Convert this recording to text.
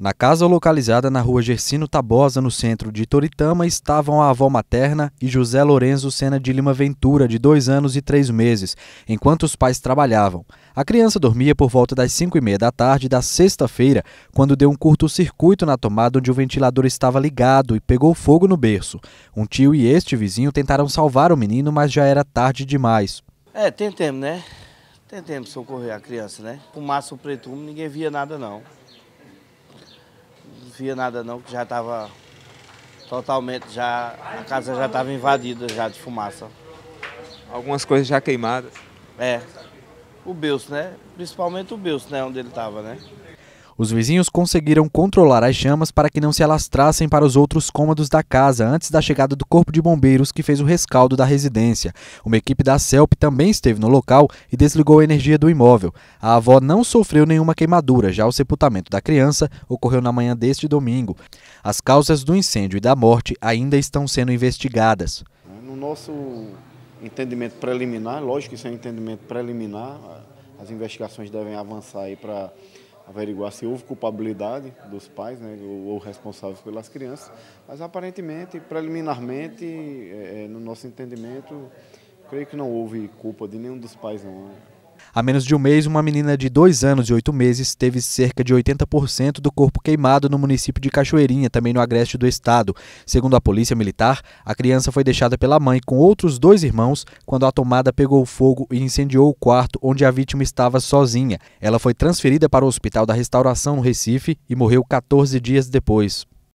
Na casa localizada na rua Gersino Tabosa, no centro de Toritama, estavam a avó materna e José Lorenzo Sena de Lima Ventura, de dois anos e três meses, enquanto os pais trabalhavam. A criança dormia por volta das cinco e meia da tarde da sexta-feira, quando deu um curto-circuito na tomada onde o ventilador estava ligado e pegou fogo no berço. Um tio e este vizinho tentaram salvar o menino, mas já era tarde demais. É, tentemos, né? Tentemos socorrer a criança, né? Fumaça o pretume, ninguém via nada não via nada não, que já estava totalmente, já a casa já estava invadida já de fumaça. Algumas coisas já queimadas? É. O Beus, né? Principalmente o Beus, né? Onde ele estava, né? Os vizinhos conseguiram controlar as chamas para que não se alastrassem para os outros cômodos da casa antes da chegada do Corpo de Bombeiros, que fez o rescaldo da residência. Uma equipe da CELP também esteve no local e desligou a energia do imóvel. A avó não sofreu nenhuma queimadura, já o sepultamento da criança ocorreu na manhã deste domingo. As causas do incêndio e da morte ainda estão sendo investigadas. No nosso entendimento preliminar, lógico que isso é um entendimento preliminar, as investigações devem avançar aí para averiguar se houve culpabilidade dos pais né, ou, ou responsáveis pelas crianças, mas aparentemente, preliminarmente, é, é no nosso entendimento, creio que não houve culpa de nenhum dos pais não. Né? Há menos de um mês, uma menina de dois anos e oito meses teve cerca de 80% do corpo queimado no município de Cachoeirinha, também no agreste do estado. Segundo a polícia militar, a criança foi deixada pela mãe com outros dois irmãos quando a tomada pegou fogo e incendiou o quarto onde a vítima estava sozinha. Ela foi transferida para o Hospital da Restauração no Recife e morreu 14 dias depois.